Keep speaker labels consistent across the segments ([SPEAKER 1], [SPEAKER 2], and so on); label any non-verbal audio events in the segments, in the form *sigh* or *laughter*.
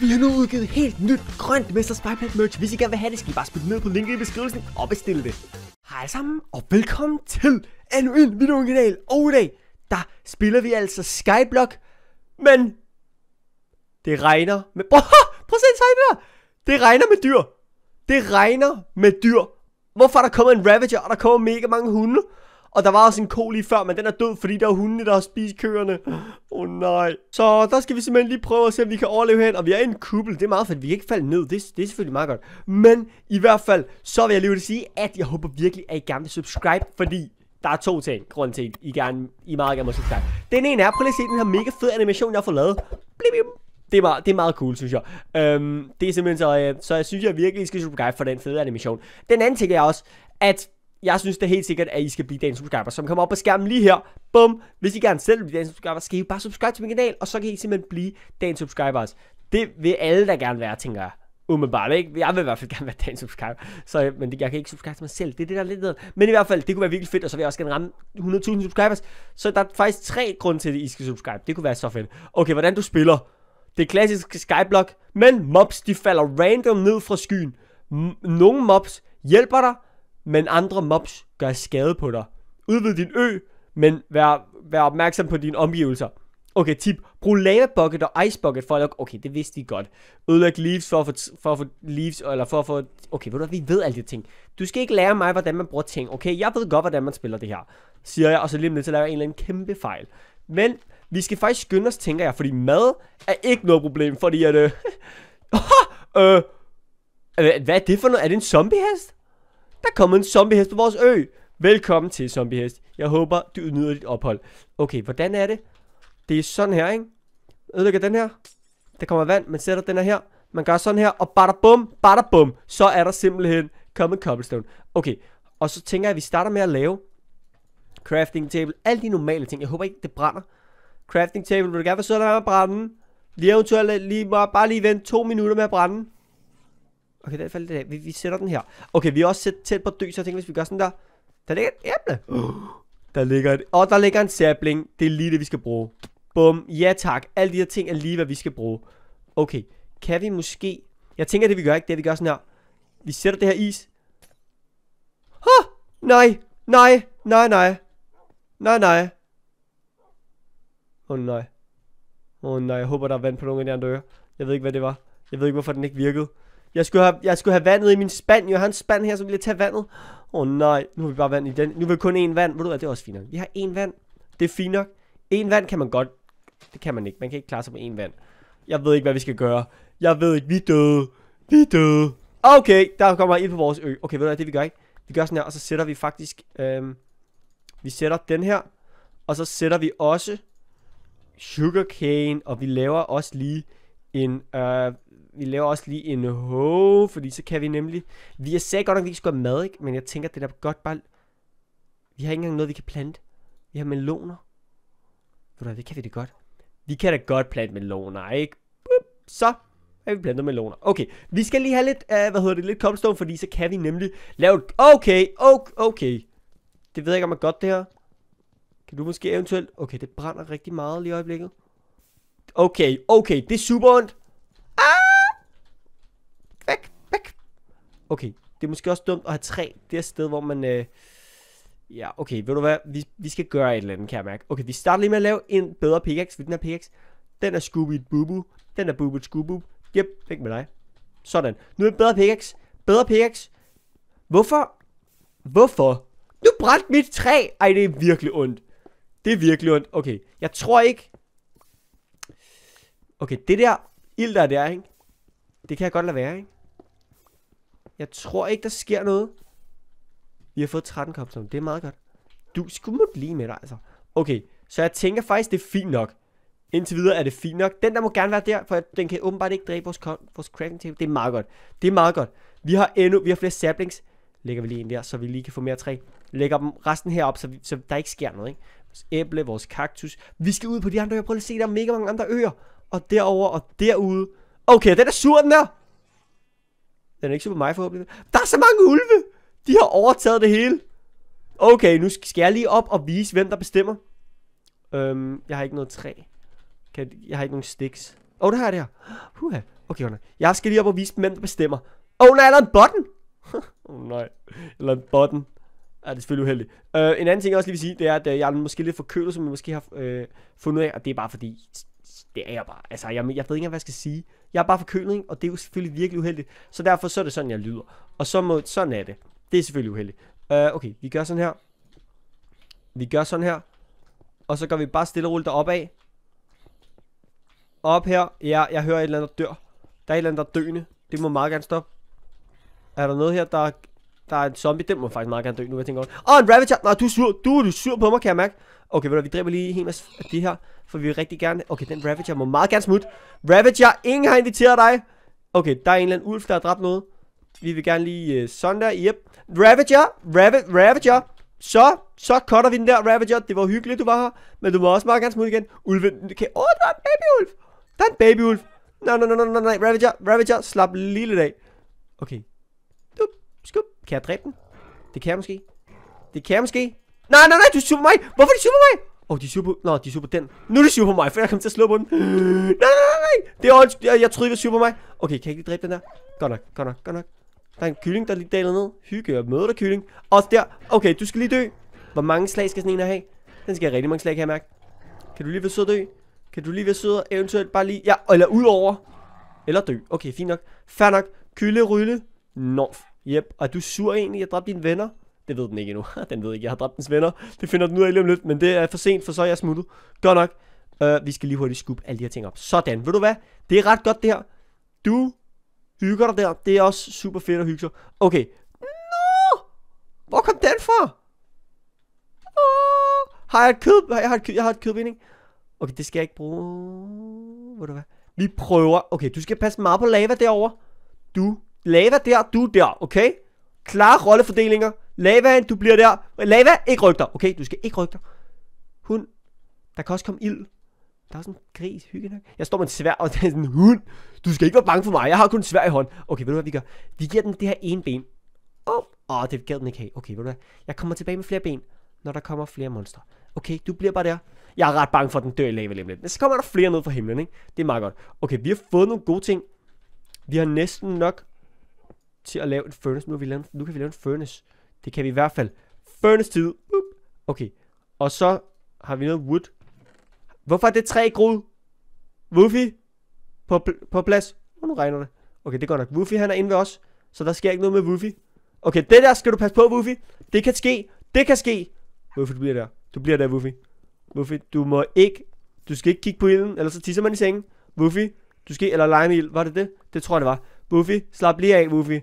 [SPEAKER 1] Vi har nu udgivet helt nyt grønt Mester Spyplant merch. Hvis I gerne vil have det, skal I bare spille ned på linket i beskrivelsen og bestille det. Hej sammen, og velkommen til endnu en kanal. Og i dag, der spiller vi altså Skyblock, men det regner med... Prøv, *laughs* prøv at se der! Det regner med dyr. Det regner med dyr. Hvorfor der kommer en Ravager, og der kommer mega mange hunde? Og der var også en ko lige før, men den er død, fordi der er hundene, der har spist køerne. Åh oh, nej. Så der skal vi simpelthen lige prøve at se, om vi kan overleve her. Og vi er i en kubbel. Det er meget fedt. Vi kan ikke falde ned. Det, det er selvfølgelig meget godt. Men i hvert fald, så vil jeg lige vil sige, at jeg håber virkelig, at I gerne vil subscribe, fordi der er to ting, grund til, I, gerne, I meget gerne må subscribe. Den ene er, prøv lige at se den her mega fede animation, jeg har fået lavet. Blim, blim. Det er, meget, det er meget cool, synes jeg. Øhm, det er simpelthen så, øh, så jeg synes, jeg virkelig skal subscribe for den fede animation. Den anden ting er også, at jeg synes er helt sikkert, at I skal blive dagens subscriber, som kommer op på skærmen lige her. Bum! Hvis I gerne selv vil blive dagens subscriber, skal I bare subscribe til min kanal, og så kan I simpelthen blive dagens subscribers. Det vil alle, der gerne være, tænker jeg umiddelbart, ikke? Jeg vil i hvert fald gerne være dagens subscriber, så, men jeg kan ikke subscribe til mig selv, det er det, der er lidt ned. Men i hvert fald, det kunne være virkelig fedt, og så vil jeg også gerne ramme 100.000 subscribers, så der er faktisk tre grunde til, at I skal subscribe, det kunne være så fedt. Okay, hvordan du spiller, det er klassisk skyblock, men mobs, de falder random ned fra skyen. M- nogle mobs hjælper dig, men andre mobs gør skade på dig. Udvid din ø, men vær, vær opmærksom på dine omgivelser. Okay, tip. Brug lava bucket og ice bucket for at lukke... Okay, det vidste de godt. Ødelæg leaves for at få, for at få leaves, eller for at få... Okay, ved du vi ved alle de ting. Du skal ikke lære mig, hvordan man bruger ting, okay? Jeg ved godt, hvordan man spiller det her, siger jeg, og så lige om lidt, så laver jeg en eller anden kæmpe fejl. Men vi skal faktisk skynde os, tænker jeg, fordi mad er ikke noget problem, fordi at... Øh, *laughs* øh, hvad er det for noget? Er det en zombiehest? Der kommet en zombiehest på vores ø. Velkommen til, zombiehest. Jeg håber, du nyder dit ophold. Okay, hvordan er det? Det er sådan her, ikke? Ødelægger den her. Der kommer vand. Man sætter den her Man gør sådan her. Og bada bum, bada bum. Så er der simpelthen kommet cobblestone. Okay, og så tænker jeg, at vi starter med at lave crafting table. Alle de normale ting. Jeg håber ikke, det brænder. Crafting table, vil du gerne være sådan her at brænde? Lige eventuelt, lige, bare lige vente to minutter med at brænde. Okay, det er lidt af. Vi, vi sætter den her. Okay, vi er også tæt på dø, så jeg tænker, hvis vi gør sådan der. Der ligger et æble. Uh, *gasps* der ligger et... Og der ligger en sapling. Det er lige det, vi skal bruge. Bum. Ja tak. Alle de her ting er lige, hvad vi skal bruge. Okay. Kan vi måske... Jeg tænker, det vi gør ikke, det vi gør sådan her. Vi sætter det her is. Huh! Nej! Nej! Nej, nej. Nej, nej. Åh oh, nej. Åh oh, nej, jeg håber, der er vand på nogle af de andre ører. Jeg ved ikke, hvad det var. Jeg ved ikke, hvorfor den ikke virkede. Jeg skulle have, jeg skulle have vandet i min spand. Jeg har en spand her, så vil jeg tage vandet. Åh oh, nej, nu har vi bare vand i den. Nu vil kun én vand. Ved du hvad, det er også fint nok. Vi har én vand. Det er fint nok. En vand kan man godt. Det kan man ikke. Man kan ikke klare sig på én vand. Jeg ved ikke, hvad vi skal gøre. Jeg ved ikke, vi er døde. Vi er døde. Okay, der kommer ild på vores ø. Okay, ved du hvad, det vi gør ikke? Vi gør sådan her, og så sætter vi faktisk... Øhm, vi sætter den her. Og så sætter vi også sugarcane, og vi laver også lige en... Øh, vi laver også lige en ho, fordi så kan vi nemlig... Vi er sagde godt nok, at vi ikke have mad, ikke? Men jeg tænker, det der godt bare... Vi har ikke engang noget, vi kan plante. Vi har meloner. Ved du hvad, det kan vi det godt. Vi kan da godt plante meloner, ikke? Så er vi plantet meloner. Okay, vi skal lige have lidt, uh, hvad hedder det, lidt cobblestone, fordi så kan vi nemlig lave... Okay, okay, okay. Det ved jeg ikke, om er godt det her. Kan du måske eventuelt... Okay, det brænder rigtig meget lige i øjeblikket. Okay, okay, det er super ondt. Ah! Væk, væk. Okay, det er måske også dumt at have tre. Det er sted, hvor man... Øh... Ja, okay, ved du hvad? Vi, vi skal gøre et eller andet, kan jeg mærke. Okay, vi starter lige med at lave en bedre pickaxe, for den her pickaxe, den er scooby boo Den er boobit scooboob. Yep, væk med dig. Sådan. Nu er det bedre pickaxe. Bedre pickaxe. Hvorfor? Hvorfor? Du brændte mit træ! Ej, det er virkelig ondt. Det er virkelig ondt. Okay, jeg tror ikke, Okay, det der ild, der er der, ikke? Det kan jeg godt lade være, ikke? Jeg tror ikke, der sker noget. Vi har fået 13 kopser. Det er meget godt. Du skulle måtte lige med dig, altså. Okay, så jeg tænker faktisk, det er fint nok. Indtil videre er det fint nok. Den der må gerne være der, for den kan åbenbart ikke dræbe vores, vores crafting table. Det er meget godt. Det er meget godt. Vi har endnu, vi har flere saplings. Lægger vi lige en der, så vi lige kan få mere træ. Lægger dem resten herop, så, vi, så der ikke sker noget, ikke? Vores æble, vores kaktus. Vi skal ud på de andre øer. Prøv at se, der er mega mange andre øer og derover og derude. Okay, den er sur, den der. Den er ikke sur på mig forhåbentlig. Der er så mange ulve. De har overtaget det hele. Okay, nu skal jeg lige op og vise, hvem der bestemmer. Øhm, jeg har ikke noget træ. Kan jeg, jeg har ikke nogen sticks. Åh, oh, det har jeg det her. Uh, Okay, okay, Jeg skal lige op og vise dem, hvem der bestemmer. Åh, oh, nej, der er en button. *laughs* Åh, oh, nej. Eller en button. Ja, det er selvfølgelig uheldigt. Uh, en anden ting, jeg også lige vil sige, det er, at øh, jeg er måske lidt forkølet, som jeg måske har uh, fundet ud af, og det er bare fordi, det er jeg bare. Altså, jeg, jeg ved ikke hvad jeg skal sige. Jeg er bare forkølet, og det er jo selvfølgelig virkelig uheldigt. Så derfor så er det sådan, jeg lyder. Og så må, sådan er det. Det er selvfølgelig uheldigt. Uh, okay, vi gør sådan her. Vi gør sådan her. Og så går vi bare stille og roligt deroppe af. Op her. Ja, jeg hører et eller andet, der dør. Der er et eller andet, der er døende. Det må meget gerne stoppe. Er der noget her, der der er en zombie, den må faktisk meget gerne dø nu, jeg tænker over Åh, oh, en Ravager! Nej, du er sur, du er sur på mig, kan jeg mærke. Okay, ved du, vi dræber lige en masse af de her, for vi vil rigtig gerne... Okay, den Ravager må meget gerne smutte. Ravager, ingen har inviteret dig! Okay, der er en eller anden ulv, der har dræbt noget. Vi vil gerne lige uh, øh, sådan der, yep. Ravager, Ravi Ravager, så, så cutter vi den der, Ravager. Det var hyggeligt, du var her. Men du må også meget gerne smutte igen. Ulven, okay. Åh, oh, der er en babyulv. Der er en babyulv. Nej, nej, nej, nej, nej, Ravager, Ravager, slap lige lidt af. Okay, kan jeg dræbe den? Det kan jeg måske. Det kan jeg måske. Nej, nej, nej, du super mig. Hvorfor de super mig? Åh, oh, de super... Nå, de super den. Nu er de super mig, for jeg kommer til at slå på den. *gasps* Nej, nej, nej, Det er også... Jeg, jeg troede, de var super mig. Okay, kan jeg ikke lige dræbe den der? Godt nok, godt nok, godt nok. Der er en kylling, der lige daler ned. Hygge og møder dig, kylling. Også der. Okay, du skal lige dø. Hvor mange slag skal sådan en have? Den skal have rigtig mange slag, kan jeg mærke. Kan du lige være sød dø? Kan du lige være sød og eventuelt bare lige... Ja, eller udover. Eller dø. Okay, fint nok. Fair nok. Kylle, rylle. Nå, Yep, og du sur egentlig, jeg dræbte dine venner. Det ved den ikke endnu. *laughs* den ved ikke, jeg har dræbt dens venner. Det finder den ud af lige om lidt, men det er for sent, for så er jeg smuttet. Godt nok. Uh, vi skal lige hurtigt skubbe alle de her ting op. Sådan, ved du hvad? Det er ret godt det her. Du hygger dig der. Det er også super fedt at hygge sig. Okay. Nå! Hvor kom den fra? Oh, har jeg et kød? Jeg har et kød, jeg har et kødvinding. Okay, det skal jeg ikke bruge. Ved du hvad? Vi prøver. Okay, du skal passe meget på lava derovre. Du Lava der, du der, okay? Klare rollefordelinger. Lava, du bliver der. Lava, ikke dig, Okay, du skal ikke dig. Hund. Der kan også komme ild. Der er sådan en gris, hygge nok. Jeg står med en svær, og det er sådan en hund. Du skal ikke være bange for mig, jeg har kun en svær i hånd. Okay, ved du hvad vi gør? Vi giver den det her ene ben. Åh, oh. oh, det gav den ikke have. Okay, ved du hvad? Jeg kommer tilbage med flere ben, når der kommer flere monstre. Okay, du bliver bare der. Jeg er ret bange for, at den dør i lava lige lidt. Men så kommer der flere ned fra himlen, ikke? Det er meget godt. Okay, vi har fået nogle gode ting. Vi har næsten nok til at lave en furnace. Nu, vi lavet, nu kan vi lave en furnace. Det kan vi i hvert fald. Furnace tid. Okay. Og så har vi noget wood. Hvorfor er det træ grud? Woofy? På, på plads? Oh, nu regner det. Okay, det går nok. Woofy han er inde ved os. Så der sker ikke noget med Woofy. Okay, det der skal du passe på, Woofy. Det kan ske. Det kan ske. Woofy, du bliver der. Du bliver der, Woofy. Woofy, du må ikke... Du skal ikke kigge på ilden, eller så tisser man i sengen. Woofy, du skal... Eller lege med ild. Var det det? Det tror jeg, det var. Woofy, slap lige af, Woofy.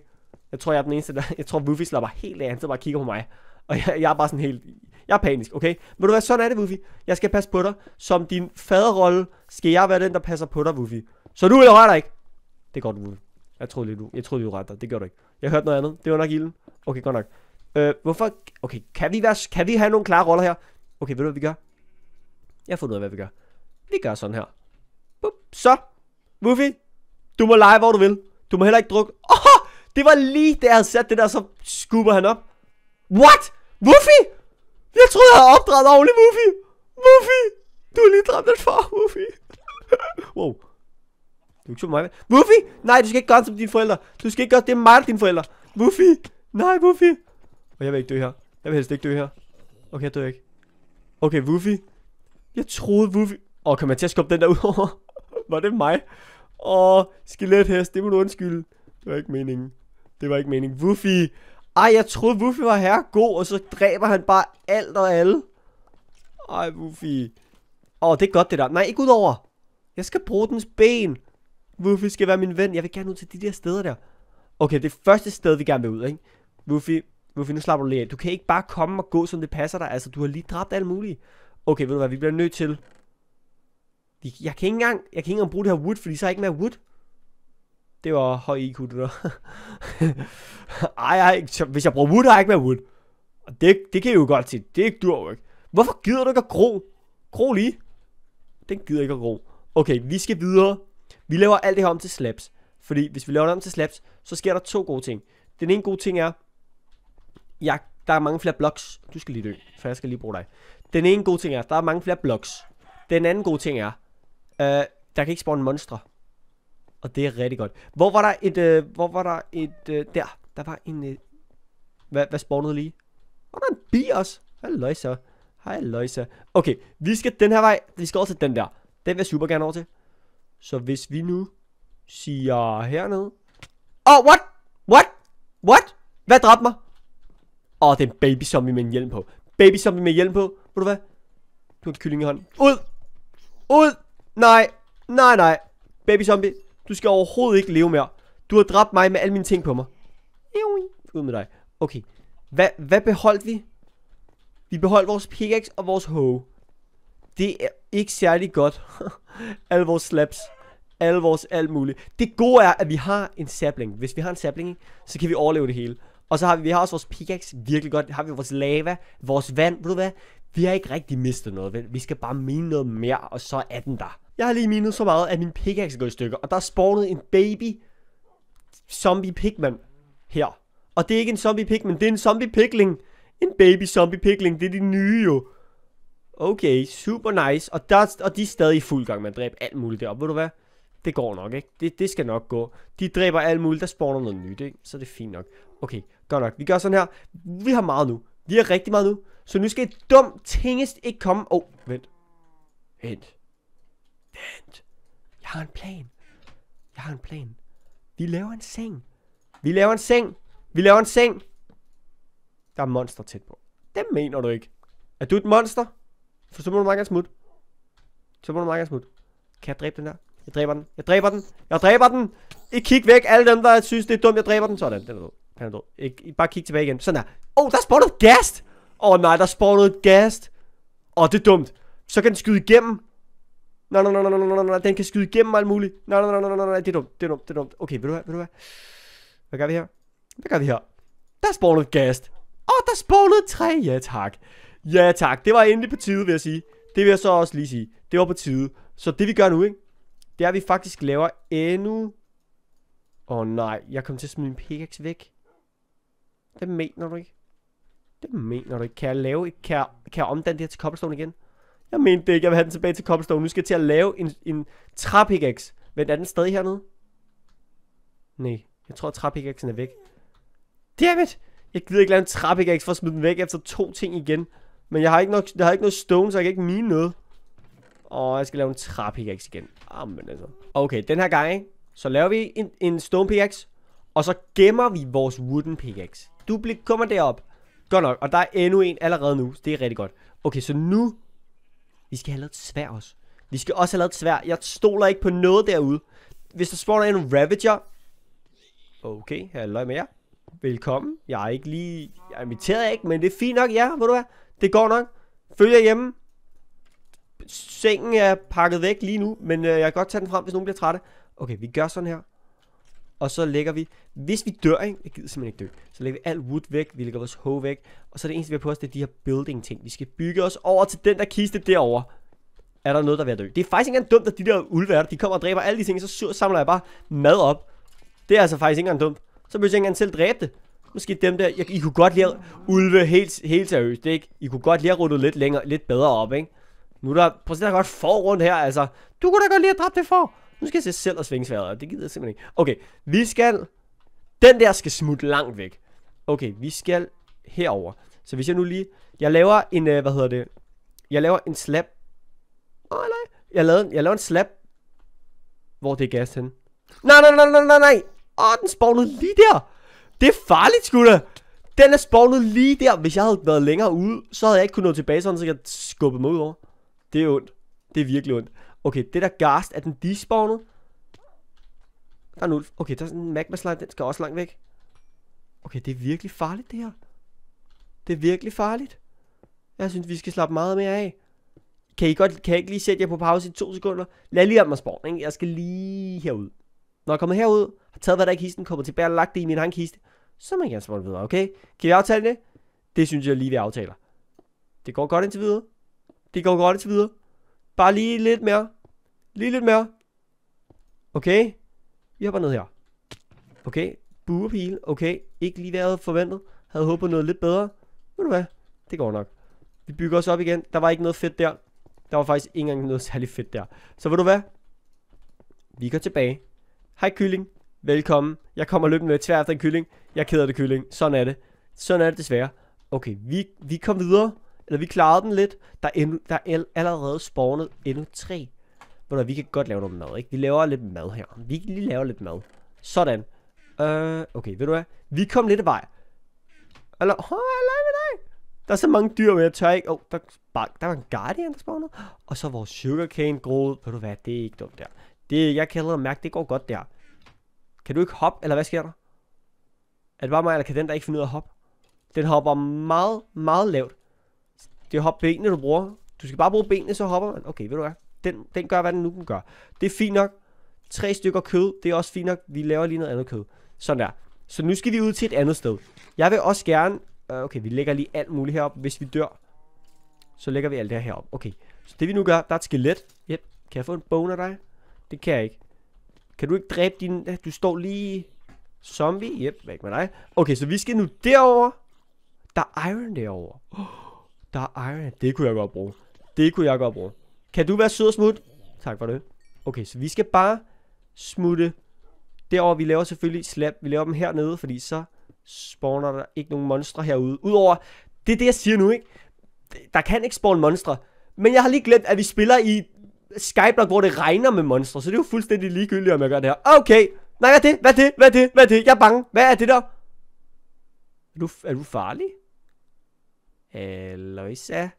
[SPEAKER 1] Jeg tror, jeg er den eneste, der... Jeg tror, Wuffy slapper helt af. Han sidder bare og kigger på mig. Og jeg, jeg er bare sådan helt... Jeg er panisk, okay? Men du hvad, sådan er det, Wuffy. Jeg skal passe på dig. Som din faderrolle skal jeg være den, der passer på dig, Wuffy. Så du vil dig ikke. Det er godt, Wuffy. Jeg troede lige, du, jeg troede, du rørte dig. Det gør du ikke. Jeg hørte noget andet. Det var nok ilden. Okay, godt nok. Øh, hvorfor... Okay, kan vi, være, kan vi have nogle klare roller her? Okay, ved du, hvad vi gør? Jeg har fundet ud af, hvad vi gør. Vi gør sådan her. Bup. Så. Wuffy, du må lege, hvor du vil. Du må heller ikke drukke. Oh! Det var lige, da jeg havde sat det der, så skubber han op. What? Wuffy? Jeg troede, jeg havde opdraget ordentligt, Wuffy. Wuffy. Du har lige dræbt den far, Wuffy. *laughs* wow. Du er ikke så mig. Wuffy! Nej, du skal ikke gøre det som dine forældre. Du skal ikke gøre det, det dine forældre. Wuffy! Nej, Wuffy! Og jeg vil ikke dø her. Jeg vil helst ikke dø her. Okay, jeg dør ikke. Okay, Wuffy. Jeg troede, Wuffy... Åh, oh, man jeg til at skubbe den der ud over? *laughs* Var det mig? Åh, oh, skelethest, det må du undskylde. Det var ikke meningen. Det var ikke meningen. Wuffy. Ej, jeg troede Wuffy var herre god, og så dræber han bare alt og alle. Ej, Wuffy. Åh, det er godt det der. Nej, ikke udover. Jeg skal bruge dens ben. Wuffy skal være min ven. Jeg vil gerne ud til de der steder der. Okay, det første sted, vi gerne vil ud, ikke? Wuffy, Wuffy, nu slapper du lige af. Du kan ikke bare komme og gå, som det passer dig. Altså, du har lige dræbt alle mulige. Okay, ved du hvad, vi bliver nødt til... Jeg kan ikke engang, jeg kan ikke engang bruge det her wood, fordi så er ikke mere wood. Det var høj IQ, det der. ej, ej, hvis jeg bruger wood, har jeg ikke været wood. Og det, det kan jeg jo godt sige. Det er ikke dur, ikke? Hvorfor gider du ikke at gro? Gro lige. Den gider ikke at gro. Okay, vi skal videre. Vi laver alt det her om til slaps. Fordi hvis vi laver det om til slaps, så sker der to gode ting. Den ene gode ting er, jeg, der er mange flere blocks. Du skal lige dø, for jeg skal lige bruge dig. Den ene gode ting er, der er mange flere blocks. Den anden gode ting er, øh, der kan ikke spawne monstre. Og det er rigtig godt. Hvor var der et, øh, hvor var der et, øh, der, der var en, øh, hvad, hvad spawnede lige? Var der en bi også? Halløj så. Halløj så. Okay, vi skal den her vej, vi skal over til den der. Den vil jeg super gerne over til. Så hvis vi nu siger hernede. Oh, what? What? What? Hvad dræbte mig? Åh, oh, det er en baby zombie med en hjelm på. Baby zombie med hjelm på. Ved du hvad? Du har en kylling i hånden. Ud! Ud! Nej! Nej, nej. Baby zombie. Du skal overhovedet ikke leve mere. Du har dræbt mig med alle mine ting på mig. Ud med dig. Okay. Hvad, hvad beholdt vi? Vi beholdt vores pickaxe og vores hoe. Det er ikke særlig godt. *laughs* alle vores slaps. Alle vores alt muligt. Det gode er, at vi har en sapling. Hvis vi har en sapling, så kan vi overleve det hele. Og så har vi, vi har også vores pickaxe virkelig godt. Har vi vores lava, vores vand. Ved du hvad? Vi har ikke rigtig mistet noget, vel? Vi skal bare mene noget mere, og så er den der. Jeg har lige minet så meget, at min pickaxe går i stykker. Og der er spawnet en baby zombie pigman her. Og det er ikke en zombie pigman, det er en zombie pigling. En baby zombie pigling, det er de nye jo. Okay, super nice. Og, der, og de er stadig i fuld gang med at dræbe alt muligt deroppe, ved du hvad? Det går nok, ikke? Det, det skal nok gå. De dræber alt muligt, der spawner noget nyt, ikke? Så det er fint nok. Okay, godt nok. Vi gør sådan her. Vi har meget nu. Vi har rigtig meget nu. Så nu skal et dumt tingest ikke komme. Åh, oh, vent. Vent. Vent. Jeg har en plan. Jeg har en plan. Vi laver en seng. Vi laver en seng. Vi laver en seng. Der er monster tæt på. Det mener du ikke. Er du et monster? For så må du meget gerne smutte. Så må du meget gerne smutte. Kan jeg dræbe den der? Jeg dræber den. Jeg dræber den. Jeg dræber den. I kig væk. Alle dem, der synes, det er dumt, jeg dræber den. Sådan. Den er død. Den er død. I, I bare kig tilbage igen. Sådan der. Åh, oh, der spawnet gast. Åh oh, nej, der spawnet gast. Åh, oh, det er dumt. Så kan den skyde igennem. Nå, nå, nå, nå, nå, nå, den kan skyde igennem alt muligt. Nå, nå, nå, nå, nå, det er dumt, det er dumt, det er dumt. Okay, vil du hvad, vil du hvad? Hvad gør vi her? Hvad gør vi her? Der spawnede gast. Åh, oh, der spawnet træ. Ja, tak. Ja, tak. Det var endelig på tide, vil jeg sige. Det vil jeg så også lige sige. Det var på tide. Så det vi gør nu, ikke? Det er, at vi faktisk laver endnu... Åh oh, nej, jeg kom til at smide min pickaxe væk. Det mener du ikke? Det mener du ikke. Kan jeg lave et... Kan jeg, kan jeg omdanne det her til cobblestone igen? Jeg mente det ikke, jeg vil have den tilbage til Cobblestone. Nu skal jeg til at lave en, en trapikaks. Men er den stadig hernede? Nej, jeg tror at er væk. Dammit! Jeg gider ikke lave en trapikaks for at smide den væk efter to ting igen. Men jeg har ikke, nok, jeg har ikke noget stone, så jeg kan ikke mine noget. Og jeg skal lave en trapikaks igen. Amen ah, altså. Okay, den her gang, Så laver vi en, en stone pickaxe. Og så gemmer vi vores wooden pickaxe. Du bliver, kommer derop. Godt nok. Og der er endnu en allerede nu. Det er rigtig godt. Okay, så nu vi skal have lavet et svær også. Vi skal også have lavet et svær. Jeg stoler ikke på noget derude. Hvis der spawner en Ravager... Okay, halløj med jer. Velkommen. Jeg er ikke lige... Jeg er inviteret ikke, men det er fint nok, ja, ved du hvad? Det går nok. Følg jer hjemme. Sengen er pakket væk lige nu, men øh, jeg kan godt tage den frem, hvis nogen bliver trætte. Okay, vi gør sådan her. Og så lægger vi, hvis vi dør, ikke? jeg gider simpelthen ikke dø, så lægger vi alt wood væk, vi lægger vores hoe væk, og så er det eneste, vi har på os, det er de her building ting. Vi skal bygge os over til den der kiste derovre. Er der noget, der er ved at dø? Det er faktisk ikke engang dumt, at de der ulværter, de kommer og dræber alle de ting, så samler jeg bare mad op. Det er altså faktisk ikke engang dumt. Så behøver jeg ikke engang selv dræbe det. Måske dem der, jeg, I kunne godt lære ulve helt, helt seriøst, ikke? I kunne godt lære ruttet lidt længere, lidt bedre op, ikke? Nu er der, prøv at se, der er godt for rundt her, altså. Du kunne da godt lige have dræbt det for. Nu skal jeg se selv og svinge sværet, og det gider jeg simpelthen ikke. Okay, vi skal... Den der skal smutte langt væk. Okay, vi skal herover. Så hvis jeg nu lige... Jeg laver en, øh, hvad hedder det? Jeg laver en slap. Åh, oh, nej. Jeg laver, en, jeg laver en slap. Hvor det er gas hen. Nej, nej, nej, nej, nej, nej. Åh, den spawnede lige der. Det er farligt, sgu da. Den er spawnet lige der. Hvis jeg havde været længere ude, så havde jeg ikke kunnet nå tilbage, så jeg skubbe skubbet mig ud over. Det er ondt. Det er virkelig ondt. Okay, det der gast, er den despawnet? Der er en ulf. Okay, der er sådan en magma slime, den skal også langt væk. Okay, det er virkelig farligt det her. Det er virkelig farligt. Jeg synes, vi skal slappe meget mere af. Kan I godt, kan I ikke lige sætte jer på pause i to sekunder? Lad lige om mig spawn, ikke? Jeg skal lige herud. Når jeg kommer herud, har taget hvad der er i kisten, kommer tilbage og lagt det i min egen kiste, så må jeg gerne spawn videre, okay? Kan vi aftale det? Det synes jeg lige, vi aftaler. Det går godt indtil videre. Det går godt indtil videre. Bare lige lidt mere. Lige lidt mere. Okay. Vi hopper ned her. Okay. Buepil. Okay. Ikke lige hvad forventet. Havde håbet noget lidt bedre. Ved du hvad? Det går nok. Vi bygger os op igen. Der var ikke noget fedt der. Der var faktisk ikke engang noget *laughs* særlig fedt der. Så ved du hvad? Vi går tilbage. Hej kylling. Velkommen. Jeg kommer løbende med tvær efter en kylling. Jeg keder det kylling. Sådan er det. Sådan er det desværre. Okay, vi, vi kommer videre. Eller vi klarede den lidt. Der er, endnu, der er allerede spawnet endnu tre. Men vi kan godt lave noget mad, ikke? Vi laver lidt mad her. Vi kan lige lave lidt mad. Sådan. Øh, uh, okay, ved du hvad? Vi kom lidt af vej. Eller, oh, jeg med dig. Der er så mange dyr, men jeg tør ikke. Åh, oh, der, bare, der var en guardian, der spawnede. Og så vores sugarcane groede. Ved du hvad, det er ikke dumt der. Det, jeg kan allerede mærke, det går godt der. Kan du ikke hoppe, eller hvad sker der? Er det bare mig, eller kan den der ikke finde ud af at hoppe? Den hopper meget, meget lavt. Det er benene, du bruger. Du skal bare bruge benene, så hopper man. Okay, ved du hvad? Den, den gør, hvad den nu den gør. Det er fint nok. Tre stykker kød, det er også fint nok. Vi laver lige noget andet kød. Sådan der. Så nu skal vi ud til et andet sted. Jeg vil også gerne... Øh, okay, vi lægger lige alt muligt herop. Hvis vi dør, så lægger vi alt det her herop. Okay, så det vi nu gør, der er et skelet. Yep. Kan jeg få en bone af dig? Det kan jeg ikke. Kan du ikke dræbe din... Du står lige... Zombie? Yep, væk med dig. Okay, så vi skal nu derover. Der er iron derovre. Oh. Der er iron. Det kunne jeg godt bruge. Det kunne jeg godt bruge. Kan du være sød og smut? Tak for det. Okay, så vi skal bare smutte derover. Vi laver selvfølgelig slap. Vi laver dem hernede, fordi så spawner der ikke nogen monstre herude. Udover, det er det, jeg siger nu, ikke? Der kan ikke spawne monstre. Men jeg har lige glemt, at vi spiller i Skyblock, hvor det regner med monstre. Så det er jo fuldstændig ligegyldigt, om jeg gør det her. Okay. Nej, hvad er det? Hvad er det? Hvad er det? Hvad er det? Jeg er bange. Hvad er det der? Er du, er du farlig? Aloysia.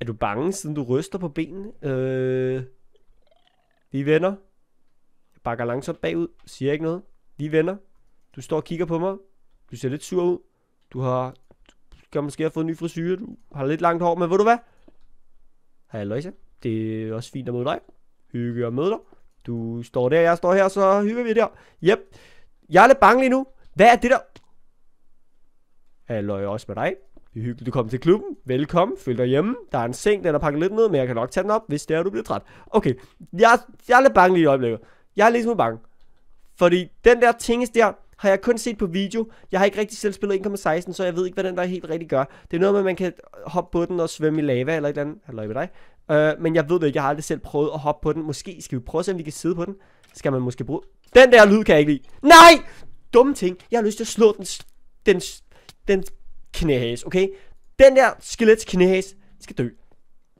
[SPEAKER 1] Er du bange, siden du ryster på benene? Øh, vi vender. Jeg bakker langsomt bagud. Siger ikke noget. Vi vender. Du står og kigger på mig. Du ser lidt sur ud. Du har... Du kan måske have fået en ny frisyr. Du har lidt langt hår, men ved du hvad? Hej, Det er også fint at møde dig. Hygge at møde dig. Du står der, jeg står her, så hygger vi der. Yep. Jeg er lidt bange lige nu. Hvad er det der? Halløj også med dig. Det er hyggeligt, du kom til klubben. Velkommen, følg dig hjemme. Der er en seng, den er pakket lidt ned, men jeg kan nok tage den op, hvis det er, du bliver træt. Okay, jeg, jeg er lidt bange lige i øjeblikket. Jeg er lidt ligesom bange. Fordi den der tinges der, har jeg kun set på video. Jeg har ikke rigtig selv spillet 1,16, så jeg ved ikke, hvad den der helt rigtig gør. Det er noget med, at man kan hoppe på den og svømme i lava eller et eller andet. Halløj med dig. Uh, men jeg ved det ikke, jeg har aldrig selv prøvet at hoppe på den. Måske skal vi prøve at se, om vi kan sidde på den. Skal man måske bruge... Den der lyd kan jeg ikke lide. Nej! Dumme ting. Jeg har lyst til at slå den, den den knæhæs, okay? Den der skelets knæhæs skal dø.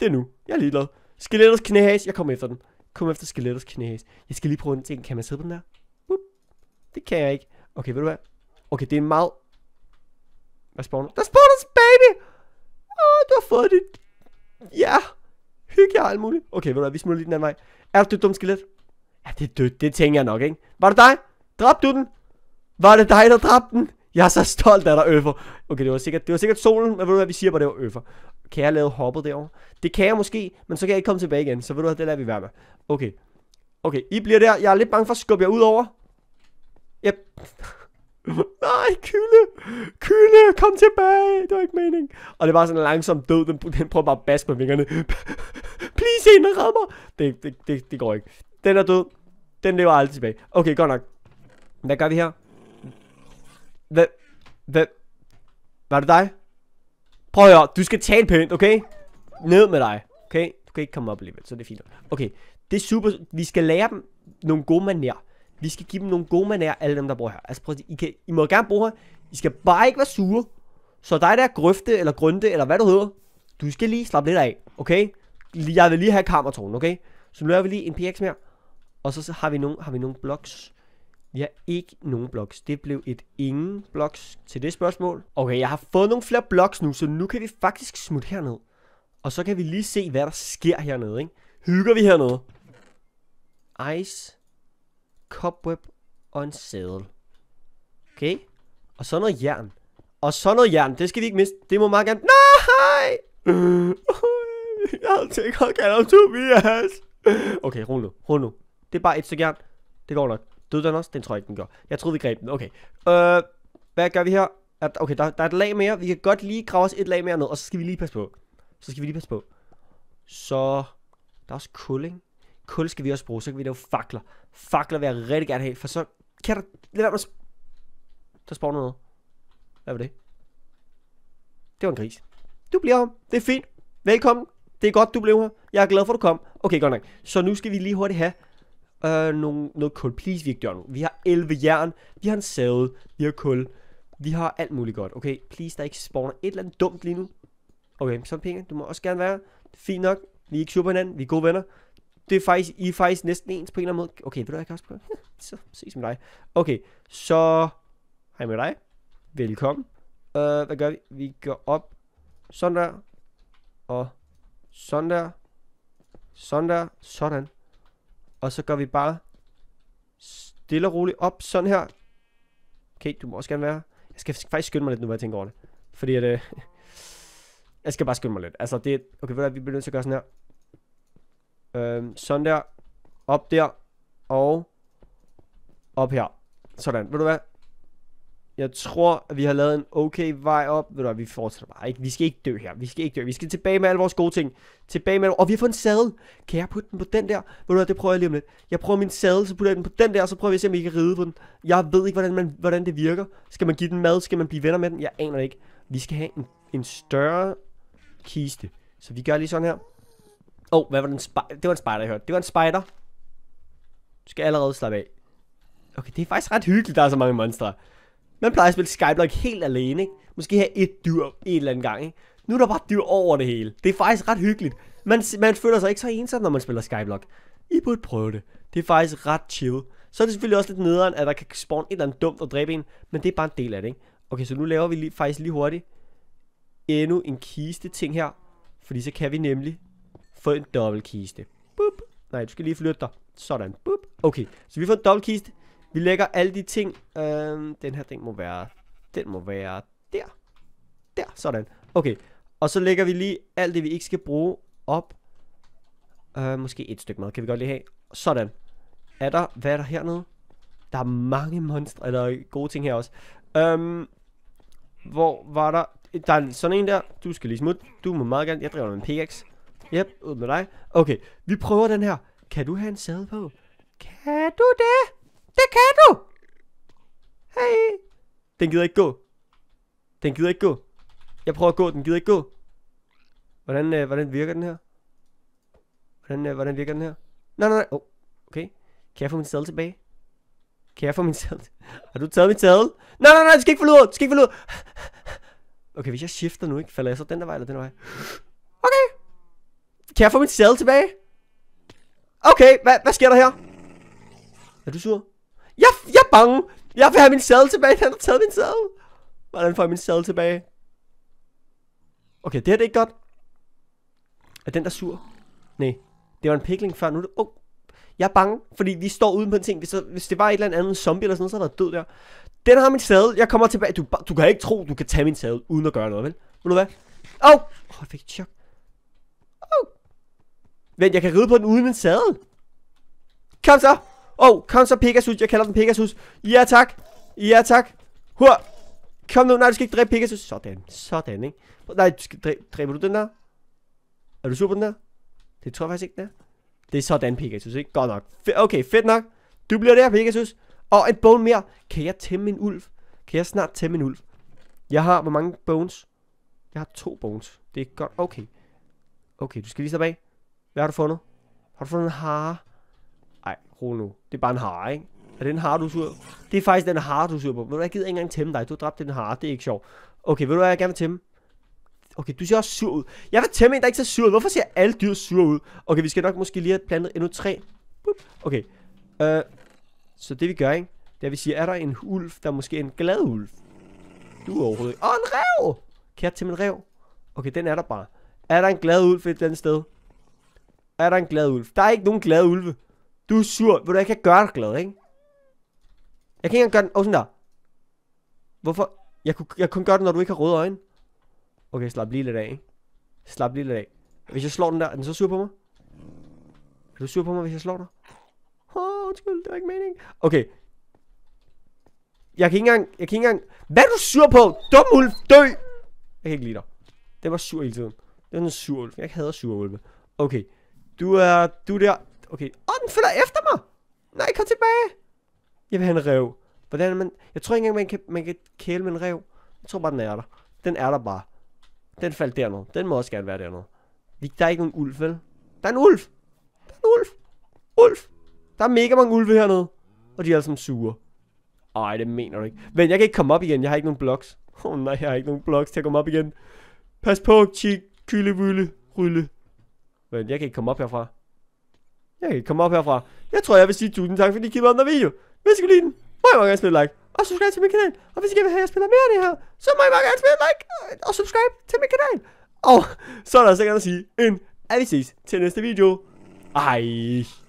[SPEAKER 1] Det er nu. Jeg er ligeglad. Skelettets knæhæs, jeg kommer efter den. Kom efter skelettets knæhæs. Jeg skal lige prøve en ting. Kan man sidde på den der? Boop. Det kan jeg ikke. Okay, ved du hvad? Okay, det er en meget... Hvad spawner? Der spawner baby! Åh, oh, du har fået dit... Ja! Hygge jer alt muligt. Okay, ved du hvad? Vi smutter lige den anden vej. Er du dødt, dumt skelet? Ja, det er dødt. Det tænker jeg nok, ikke? Var det dig? Drab du den? Var det dig, der dræbte den? Jeg er så stolt af dig, Øffer. Okay, det var sikkert, det var sikkert solen, men ved du hvad, vi siger på det var Øffer. Kan jeg lave hoppet derovre? Det kan jeg måske, men så kan jeg ikke komme tilbage igen. Så ved du hvad, det lader vi være med. Okay. Okay, I bliver der. Jeg er lidt bange for at skubbe jer ud over. Yep. *laughs* Nej, kylde. Kylde, kom tilbage. Det var ikke mening. Og det var sådan en langsom død. Den, den prøver bare at baske med vingerne. *laughs* Please, en rammer. mig. Det, det, det, det går ikke. Den er død. Den lever aldrig tilbage. Okay, godt nok. Hvad gør vi her? Hvad? Hvad? Var det dig? Prøv at høre, du skal tale pænt, okay? Ned med dig, okay? Du kan ikke komme op alligevel, så det er fint. Okay, det er super. Vi skal lære dem nogle gode manerer. Vi skal give dem nogle gode manerer, alle dem, der bor her. Altså prøv at, I, kan, I må gerne bo her. I skal bare ikke være sure. Så dig der grøfte, eller grønte, eller hvad du hedder, du skal lige slappe lidt af, okay? Jeg vil lige have kammertårnen, okay? Så nu laver vi lige en PX mere. Og så har vi nogle, har vi nogle blocks. Jeg har ikke nogen blocks. Det blev et ingen blocks til det spørgsmål. Okay, jeg har fået nogle flere blocks nu, så nu kan vi faktisk smutte herned. Og så kan vi lige se, hvad der sker hernede, ikke? Hygger vi hernede? Ice, cobweb og en sædel. Okay? Og så noget jern. Og så noget jern. Det skal vi ikke miste. Det må meget gerne... Nej! *laughs* Jeg jeg kan have Tobias. Okay, rul nu. Rul nu. Det er bare et stykke jern. Det går nok. Døde den også? Den tror jeg ikke, den gør. Jeg troede, vi greb den. Okay. Øh, hvad gør vi her? At, okay, der, der er et lag mere. Vi kan godt lige grave os et lag mere ned, og så skal vi lige passe på. Så skal vi lige passe på. Så... Der er også kul, ikke? Kul skal vi også bruge, så kan vi lave fakler. Fakler vil jeg rigtig gerne have, for så kan der... Lad mig... Der spawner noget. Hvad var det? Det var en gris. Du bliver her. Det er fint. Velkommen. Det er godt, du blev her. Jeg er glad for, at du kom. Okay, godt nok. Så nu skal vi lige hurtigt have øh, nogle, noget kul. Please, vi ikke dør nu. Vi har 11 jern, vi har en sæde, vi har kul, vi har alt muligt godt. Okay, please, der ikke spawner et eller andet dumt lige nu. Okay, så penge, du må også gerne være. Fint nok, vi er ikke sur på hinanden, vi er gode venner. Det er faktisk, I er faktisk næsten ens på en eller anden måde. Okay, ved du hvad, jeg kan også prøve? *laughs* så ses med dig. Okay, så... Hej med dig. Velkommen. Uh, hvad gør vi? Vi går op. Sådan der. Og sådan der. Sådan der. Sådan. Og så går vi bare stille og roligt op, sådan her. Okay, du må også gerne være Jeg skal faktisk skynde mig lidt nu, hvad jeg tænker over det. Fordi at, øh, *laughs* jeg skal bare skynde mig lidt. Altså, det er, okay, ved du, vi bliver nødt til at gøre sådan her. Øhm, sådan der. Op der. Og op her. Sådan. Ved du hvad? Jeg tror, at vi har lavet en okay vej op. Ved du hvad, vi fortsætter bare. Ikke? Vi skal ikke dø her. Vi skal ikke dø. Vi skal tilbage med alle vores gode ting. Tilbage med Og vi har fået en sadel. Kan jeg putte den på den der? Ved du hvad, det prøver jeg lige om lidt. Jeg prøver min sadel, så putter jeg den på den der, så prøver vi at se, om vi kan ride på den. Jeg ved ikke, hvordan, man, hvordan det virker. Skal man give den mad? Skal man blive venner med den? Jeg aner det ikke. Vi skal have en, en større kiste. Så vi gør lige sådan her. Åh, oh, hvad var den Det var en spider, jeg hørte. Det var en spider. Du skal allerede slappe af. Okay, det er faktisk ret hyggeligt, der er så mange monstre. Man plejer at spille Skyblock helt alene, ikke? Måske have et dyr en eller anden gang, ikke? Nu er der bare dyr over det hele. Det er faktisk ret hyggeligt. Man, man føler sig ikke så ensom, når man spiller Skyblock. I burde prøve det. Det er faktisk ret chill. Så er det selvfølgelig også lidt nederen, at der kan spawn et eller andet dumt og dræbe en. Men det er bare en del af det, ikke? Okay, så nu laver vi lige, faktisk lige hurtigt endnu en kiste ting her. Fordi så kan vi nemlig få en dobbelt kiste. Boop. Nej, du skal lige flytte dig. Sådan. Boop. Okay, så vi får en dobbelt kiste. Vi lægger alle de ting. Øh, den her, ting må være... Den må være der. Der, sådan. Okay, og så lægger vi lige alt det, vi ikke skal bruge op. Øh, måske et stykke mad, kan vi godt lige have. Sådan. Er der... Hvad er der hernede? Der er mange monstre. Er gode ting her også? Øhm, hvor var der... Der er sådan en der. Du skal lige smutte. Du må meget gerne... Jeg driver med en PX. Yep, ud med dig. Okay, vi prøver den her. Kan du have en sæde på? Kan du det? Det kan du! Hej! Den gider ikke gå. Den gider ikke gå. Jeg prøver at gå, den gider ikke gå. Hvordan, øh, hvordan virker den her? Hvordan, øh, hvordan virker den her? Nej, nej, nej. Oh, okay. Kan jeg få min sædel tilbage? Kan jeg få min sædel? Har du taget min sædel? Nej, nej, nej, du skal ikke få ud. Du skal ikke få ud. Okay, hvis jeg shifter nu, ikke? Falder jeg så den der vej eller den der vej? Okay. Kan jeg få min sædel tilbage? Okay, hvad, hvad sker der her? Er du sur? Jeg, jeg er bange. Jeg vil have min sæde tilbage. Han har taget min sæde. Hvordan får jeg min sæde tilbage? Okay, det her det er ikke godt. Er den der sur? Nej. Det var en pikling før. Nu er det... Oh. Jeg er bange, fordi vi står uden på en ting. Hvis, der, hvis det var et eller andet zombie eller sådan noget, så havde der død der. Den har min sæde. Jeg kommer tilbage. Du, du kan ikke tro, du kan tage min sæde uden at gøre noget, vel? Ved du hvad? Åh! Oh. oh, jeg fik et chok. Oh. Vent, jeg kan ride på den uden en sadel. Kom så! Åh, oh, kom så Pegasus. Jeg kalder den Pegasus. Ja tak. Ja tak. Hur. Kom nu. Nej, du skal ikke dræbe Pegasus. Sådan. Sådan, ikke? Nej, du skal dræbe. dræber du den der? Er du sur på den der? Det tror jeg faktisk ikke, den er. Det er sådan Pegasus, ikke? Godt nok. F okay, fedt nok. Du bliver der, Pegasus. Og et bone mere. Kan jeg tæmme en ulv? Kan jeg snart tæmme en ulv? Jeg har, hvor mange bones? Jeg har to bones. Det er godt. Okay. Okay, du skal lige så bag Hvad har du fundet? Har du fundet en hare? Ej, ro nu. Det er bare en hare, ikke? Er det en hare, du sur? Det er faktisk den hare, du sur på. Ved du, jeg gider ikke engang tæmme dig. Du dræbte den hare. Det er ikke sjovt. Okay, ved du hvad, jeg gerne vil tæmme? Okay, du ser også sur ud. Jeg vil tæmme en, der ikke ser sur ud. Hvorfor ser alle dyr sur ud? Okay, vi skal nok måske lige have plantet endnu tre. Okay. Øh, uh, så det vi gør, ikke? Det er, vi siger, er der en ulv, der er måske en glad ulv? Du er overhovedet ikke. Åh, oh, en rev! Kan jeg tæmme en rev? Okay, den er der bare. Er der en glad ulv et eller andet sted? Er der en glad ulv? Der er ikke nogen glade ulve. Du er sur. Vil du, jeg kan gøre dig glad, ikke? Jeg kan ikke engang gøre den. Åh, oh, sådan der. Hvorfor? Jeg kunne, jeg kunne gøre det, når du ikke har røde øjne. Okay, slap lige lidt af, ikke? Slap lige lidt af. Hvis jeg slår den der, er den så sur på mig? Er du sur på mig, hvis jeg slår dig? Åh, oh, undskyld, det var ikke meningen. Okay. Jeg kan ikke engang, jeg kan ikke engang... Hvad er du sur på? Dum ulv, dø! Jeg kan ikke lide dig. Det var sur hele tiden. Den er en sur ulv. Jeg hader sur ulve. Okay. Du er, du er der. Okay. Åh, den følger efter mig! Nej, kom tilbage! Jeg vil have en rev. Hvordan man... Jeg tror ikke engang, man kan, man kan kæle med en rev. Jeg tror bare, den er der. Den er der bare. Den faldt dernede. Den må også gerne være dernede. Der er ikke nogen ulv, vel? Der er en ulv! Der er en ulv! Ulv! Der er mega mange ulve hernede. Og de er alle sammen sure. Ej, det mener du ikke. Men jeg kan ikke komme op igen. Jeg har ikke nogen blocks. Åh oh, nej, jeg har ikke nogen blocks til at komme op igen. Pas på, chik, Kylle, rylle, rylle. Men jeg kan ikke komme op herfra. Jeg kan ikke komme op herfra. Jeg tror, jeg vil sige tusind tak, fordi I kiggede om der video. Hvis I kunne lide den, må I meget gerne smide like. Og subscribe til min kanal. Og hvis I gerne vil have, at jeg spiller mere af det her, så må I meget gerne smide like. Og subscribe til min kanal. Og så er der sikkert altså at sige en, at vi ses til næste video. Hej.